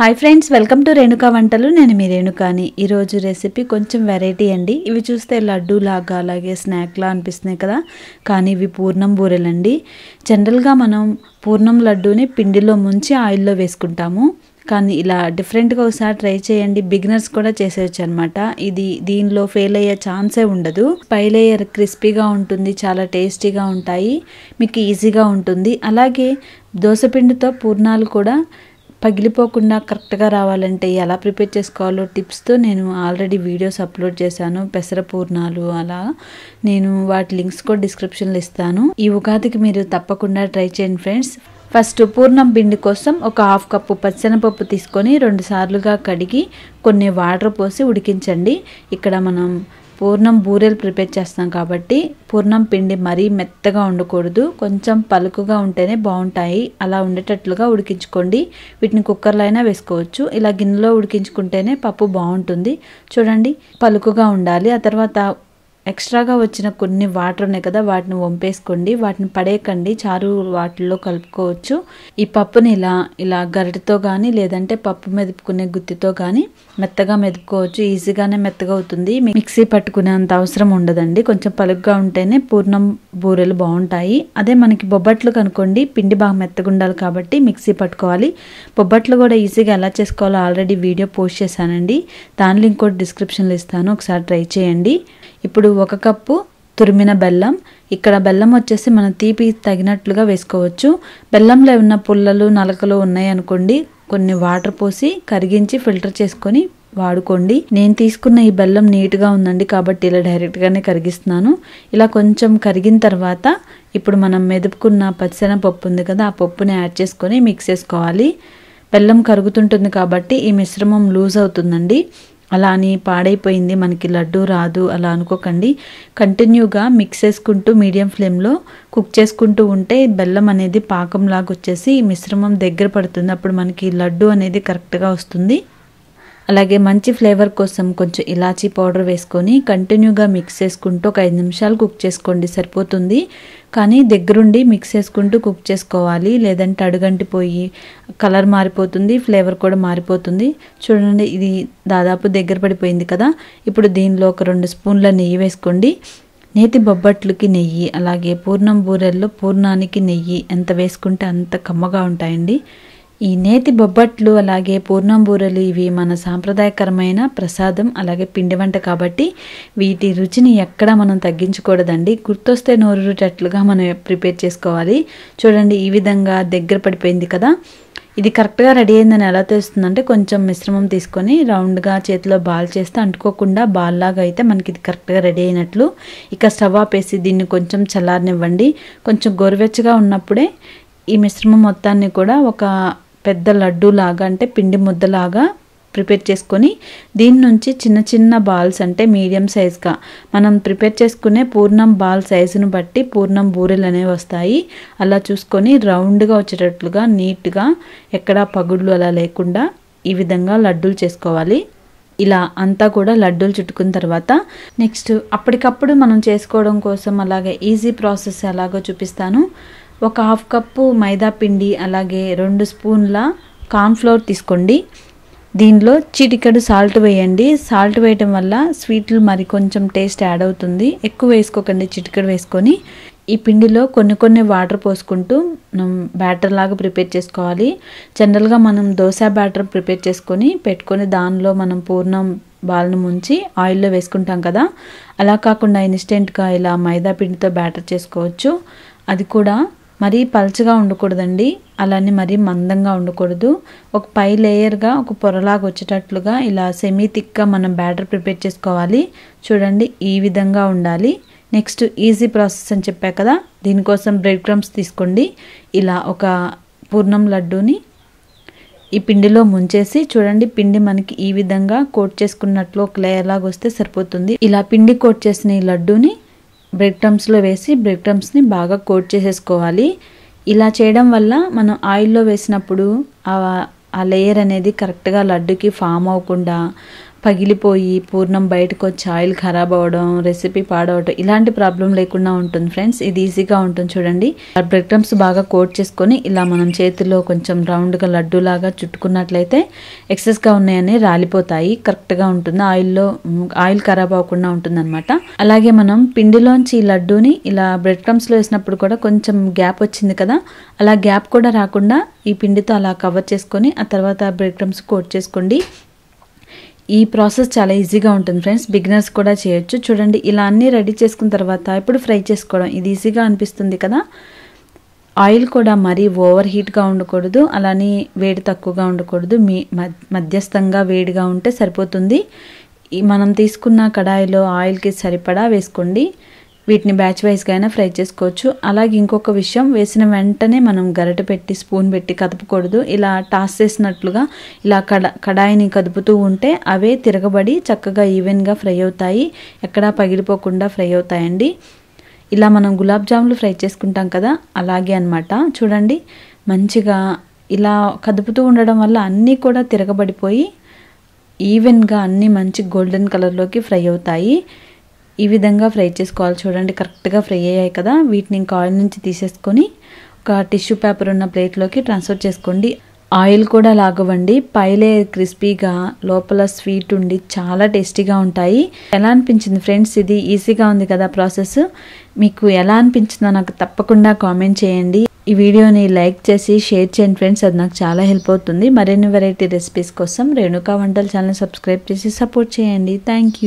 hi friends welcome to Renuka వంటలు నేను మీ రేణుకాని ఈరోజు రెసిపీ కొంచెం వెరైటీ అండి ఇవి చూస్తే లడ్డు లాగా అలాగే స్నాక్లా అనిపిస్తున్నాయి కదా కానీ ఇవి పూర్ణం బూరెలండి జనరల్గా మనం పూర్ణం లడ్డూని పిండిలో ముంచి ఆయిల్లో వేసుకుంటాము కానీ ఇలా డిఫరెంట్గా ఒకసారి ట్రై చేయండి బిగినర్స్ కూడా చేసేయచ్చు అనమాట ఇది దీనిలో ఫెయిల్ అయ్యే ఛాన్సే ఉండదు పై క్రిస్పీగా ఉంటుంది చాలా టేస్టీగా ఉంటాయి మీకు ఈజీగా ఉంటుంది అలాగే పిండితో పూర్ణాలు కూడా పగిలిపోకుండా కరెక్ట్గా రావాలంటే ఎలా ప్రిపేర్ చేసుకోవాలో టిప్స్తో నేను ఆల్రెడీ వీడియోస్ అప్లోడ్ చేశాను పెసర పూర్ణాలు అలా నేను వాటి లింక్స్ కూడా డిస్క్రిప్షన్లో ఇస్తాను ఈ ఉగాదికి మీరు తప్పకుండా ట్రై చేయండి ఫ్రెండ్స్ ఫస్ట్ పూర్ణం పిండి కోసం ఒక హాఫ్ కప్పు పచ్చనపప్పు తీసుకొని రెండు సార్లుగా కడిగి కొన్ని వాటర్ పోసి ఉడికించండి ఇక్కడ మనం పూర్ణం బూరెలు ప్రిపేర్ చేస్తాం కాబట్టి పూర్ణం పిండి మరీ మెత్తగా ఉండకూడదు కొంచెం పలుకుగా ఉంటేనే బాగుంటాయి అలా ఉండేటట్లుగా ఉడికించుకోండి వీటిని కుక్కర్లో అయినా వేసుకోవచ్చు ఇలా గిన్నెలో ఉడికించుకుంటేనే పప్పు బాగుంటుంది చూడండి పలుకుగా ఉండాలి ఆ తర్వాత ఎక్స్ట్రాగా వచ్చిన కొన్ని వాటర్ ఉన్నాయి కదా వాటిని వంపేసుకోండి వాటిని పడేయకండి చారు వాటిల్లో కలుపుకోవచ్చు ఈ పప్పుని ఇలా ఇలా గరిటతో కానీ లేదంటే పప్పు మెదుపుకునే గుత్తితో కానీ మెత్తగా మెదుపుకోవచ్చు ఈజీగానే మెత్తగా అవుతుంది మిక్సీ పట్టుకునేంత అవసరం ఉండదండి కొంచెం పలుగ్గా ఉంటేనే పూర్ణం బూరెలు బాగుంటాయి అదే మనకి బొబ్బట్లు కనుకోండి పిండి బాగా మెత్తగా ఉండాలి కాబట్టి మిక్సీ పట్టుకోవాలి బొబ్బట్లు కూడా ఈజీగా ఎలా చేసుకోవాలో ఆల్రెడీ వీడియో పోస్ట్ చేశానండి దాని లింక్ కూడా డిస్క్రిప్షన్లో ఇస్తాను ఒకసారి ట్రై చేయండి ఇప్పుడు ఒక కప్పు తురిమిన బెల్లం ఇక్కడ బెల్లం వచ్చేసి మనం తీపి తగినట్లుగా వేసుకోవచ్చు బెల్లంలో ఉన్న పుల్లలు నలకలు ఉన్నాయి అనుకోండి కొన్ని వాటర్ పోసి కరిగించి ఫిల్టర్ చేసుకొని వాడుకోండి నేను తీసుకున్న ఈ బెల్లం నీట్గా ఉందండి కాబట్టి ఇలా డైరెక్ట్గానే కరిగిస్తున్నాను ఇలా కొంచెం కరిగిన తర్వాత ఇప్పుడు మనం మెదుపుకున్న పప్పు ఉంది కదా ఆ పప్పుని యాడ్ చేసుకొని మిక్స్ చేసుకోవాలి బెల్లం కరుగుతుంటుంది కాబట్టి ఈ మిశ్రమం లూజ్ అవుతుందండి అలా అని పాడైపోయింది మనకి లడ్డు రాదు అలా అనుకోకండి కంటిన్యూగా మిక్స్ చేసుకుంటూ మీడియం ఫ్లేమ్లో కుక్ చేసుకుంటూ ఉంటే బెల్లం అనేది పాకంలాగా వచ్చేసి మిశ్రమం దగ్గర పడుతుంది అప్పుడు మనకి లడ్డు అనేది కరెక్ట్గా వస్తుంది అలాగే మంచి ఫ్లేవర్ కోసం కొంచెం ఇలాచీ పౌడర్ వేసుకొని కంటిన్యూగా మిక్స్ చేసుకుంటూ ఒక ఐదు నిమిషాలు కుక్ చేసుకోండి సరిపోతుంది కానీ దగ్గరుండి మిక్స్ చేసుకుంటూ కుక్ చేసుకోవాలి లేదంటే అడుగంటి పోయి కలర్ మారిపోతుంది ఫ్లేవర్ కూడా మారిపోతుంది చూడండి ఇది దాదాపు దగ్గర పడిపోయింది కదా ఇప్పుడు దీనిలో ఒక రెండు స్పూన్ల నెయ్యి వేసుకోండి నేతి బొబ్బట్లకి నెయ్యి అలాగే పూర్ణం బూరెల్లో పూర్ణానికి నెయ్యి ఎంత వేసుకుంటే అంత కమ్మగా ఉంటాయండి ఈ నేతి బొబ్బట్లు అలాగే పూర్ణంబూరలు ఇవి మన సాంప్రదాయకరమైన ప్రసాదం అలాగే పిండి వంట కాబట్టి వీటి రుచిని ఎక్కడా మనం తగ్గించకూడదండి గుర్తొస్తే నోరుటట్లుగా మనం ప్రిపేర్ చేసుకోవాలి చూడండి ఈ విధంగా దగ్గర పడిపోయింది కదా ఇది కరెక్ట్గా రెడీ అయిందని ఎలా తెలుస్తుందంటే కొంచెం మిశ్రమం తీసుకొని రౌండ్గా చేతిలో బాల్ చేస్తే అంటుకోకుండా బాల్లాగా అయితే మనకి ఇది కరెక్ట్గా రెడీ అయినట్లు ఇక స్టవ్ ఆపేసి దీన్ని కొంచెం చల్లారనివ్వండి కొంచెం గోరువెచ్చగా ఉన్నప్పుడే ఈ మిశ్రమం మొత్తాన్ని కూడా ఒక పెద్ద లడ్డూలాగా అంటే పిండి ముద్దలాగా ప్రిపేర్ చేసుకొని దీని నుంచి చిన్న చిన్న బాల్స్ అంటే మీడియం సైజ్గా మనం ప్రిపేర్ చేసుకునే పూర్ణం బాల్ సైజును బట్టి పూర్ణం బూరెలు అనేవి వస్తాయి అలా చూసుకొని రౌండ్గా వచ్చేటట్లుగా నీట్గా ఎక్కడా పగుళ్ళు అలా లేకుండా ఈ విధంగా లడ్డూలు చేసుకోవాలి ఇలా అంతా కూడా లడ్డూలు చుట్టుకున్న తర్వాత నెక్స్ట్ అప్పటికప్పుడు మనం చేసుకోవడం కోసం అలాగే ఈజీ ప్రాసెస్ ఎలాగో చూపిస్తాను ఒక హాఫ్ కప్పు మైదా పిండి అలాగే రెండు స్పూన్ల కార్న్ఫ్లోర్ తీసుకోండి దీనిలో చిటికెడు సాల్ట్ వేయండి సాల్ట్ వేయటం వల్ల స్వీట్లు మరి కొంచెం టేస్ట్ యాడ్ అవుతుంది ఎక్కువ వేసుకోకండి చిటికెడు వేసుకొని ఈ పిండిలో కొన్ని కొన్ని వాటర్ పోసుకుంటూ మనం బ్యాటర్ లాగా ప్రిపేర్ చేసుకోవాలి జనరల్గా మనం దోశ బ్యాటర్ ప్రిపేర్ చేసుకొని పెట్టుకొని దానిలో మనం పూర్ణం బాల్ను ముంచి ఆయిల్లో వేసుకుంటాం కదా అలా కాకుండా ఇన్స్టెంట్గా ఇలా మైదా పిండితో బ్యాటర్ చేసుకోవచ్చు అది కూడా మరీ పల్చగా ఉండకూడదండి అలానే మరీ మందంగా ఉండకూడదు ఒక పై లేయర్గా ఒక పొరలాగా వచ్చేటట్లుగా ఇలా సెమీ థిక్గా మనం బ్యాటర్ ప్రిపేర్ చేసుకోవాలి చూడండి ఈ విధంగా ఉండాలి నెక్స్ట్ ఈజీ ప్రాసెస్ అని చెప్పా కదా దీనికోసం బ్రెడ్ క్రమ్స్ తీసుకోండి ఇలా ఒక పూర్ణం లడ్డూని ఈ పిండిలో ముంచేసి చూడండి పిండి మనకి ఈ విధంగా కోట్ చేసుకున్నట్లు ఒక లేయర్లాగా వస్తే సరిపోతుంది ఇలా పిండి కోట్ చేసిన ఈ లడ్డూని బ్రెడ్ క్రమ్స్లో వేసి బ్రెడ్ క్రమ్స్ని బాగా కోట్ చేసేసుకోవాలి ఇలా చేయడం వల్ల మనం ఆయిల్లో వేసినప్పుడు ఆ లేయర్ అనేది కరెక్ట్గా లడ్డుకి ఫామ్ అవ్వకుండా పగిలిపోయి పూర్ణం బయటకు వచ్చి ఆయిల్ ఖరాబ్ అవ్వడం రెసిపీ పాడవడం ఇలాంటి ప్రాబ్లం లేకుండా ఉంటుంది ఫ్రెండ్స్ ఇది ఈజీగా ఉంటుంది చూడండి బ్రెడ్ క్రమ్స్ బాగా కోట్ చేసుకొని ఇలా మనం చేతిలో కొంచెం రౌండ్గా లడ్డూలాగా చుట్టుకున్నట్లయితే ఎక్సెస్గా ఉన్నాయని రాలిపోతాయి కరెక్ట్గా ఉంటుంది ఆయిల్లో ఆయిల్ ఖరాబ్ అవ్వకుండా ఉంటుంది అనమాట అలాగే మనం పిండిలోంచి ఈ లడ్డూని ఇలా బ్రెడ్ క్రమ్స్లో వేసినప్పుడు కూడా కొంచెం గ్యాప్ వచ్చింది కదా అలా గ్యాప్ కూడా రాకుండా ఈ పిండితో అలా కవర్ చేసుకొని ఆ తర్వాత బ్రెడ్ క్రమ్స్ కోట్ చేసుకోండి ఈ ప్రాసెస్ చాలా ఈజీగా ఉంటుంది ఫ్రెండ్స్ బిగినర్స్ కూడా చేయొచ్చు చూడండి ఇలా అన్నీ రెడీ చేసుకున్న తర్వాత ఇప్పుడు ఫ్రై చేసుకోవడం ఇది ఈజీగా అనిపిస్తుంది కదా ఆయిల్ కూడా మరీ ఓవర్ హీట్గా ఉండకూడదు అలానే వేడి తక్కువగా ఉండకూడదు మీ మధ్యస్థంగా వేడిగా ఉంటే సరిపోతుంది మనం తీసుకున్న కడాయిలో ఆయిల్కి సరిపడా వేసుకోండి వీటిని బ్యాచ్ వైజ్గా అయినా ఫ్రై చేసుకోవచ్చు అలాగే ఇంకొక విషయం వేసిన వెంటనే మనం గరిట పెట్టి స్పూన్ పెట్టి కదపకూడదు ఇలా టాస్ చేసినట్లుగా ఇలా కడా కడాయిని కదుపుతూ ఉంటే అవే తిరగబడి చక్కగా ఈవెన్గా ఫ్రై అవుతాయి ఎక్కడా పగిలిపోకుండా ఫ్రై అవుతాయండి ఇలా మనం గులాబ్ జాములు ఫ్రై చేసుకుంటాం కదా అలాగే అనమాట చూడండి మంచిగా ఇలా కదుపుతూ ఉండడం వల్ల అన్నీ కూడా తిరగబడిపోయి ఈవెన్గా అన్నీ మంచి గోల్డెన్ కలర్లోకి ఫ్రై అవుతాయి ఈ విధంగా ఫ్రై చేసుకోవాలి చూడండి కరెక్ట్గా ఫ్రై అయ్యాయి కదా వీటిని ఇంకా ఆయిల్ నుంచి తీసేసుకొని ఒక టిష్యూ పేపర్ ఉన్న ప్లేట్లోకి ట్రాన్స్ఫర్ చేసుకోండి ఆయిల్ కూడా లాగవండి పైలే క్రిస్పీగా లోపల స్వీట్ ఉండి చాలా టేస్టీగా ఉంటాయి ఎలా అనిపించింది ఫ్రెండ్స్ ఇది ఈజీగా ఉంది కదా ప్రాసెస్ మీకు ఎలా అనిపించిందో నాకు తప్పకుండా కామెంట్ చేయండి ఈ వీడియోని లైక్ చేసి షేర్ చేయండి ఫ్రెండ్స్ అది నాకు చాలా హెల్ప్ అవుతుంది మరిన్ని వెరైటీ రెసిపీస్ కోసం రేణుకా వంటల ఛానల్ సబ్స్క్రైబ్ చేసి సపోర్ట్ చేయండి థ్యాంక్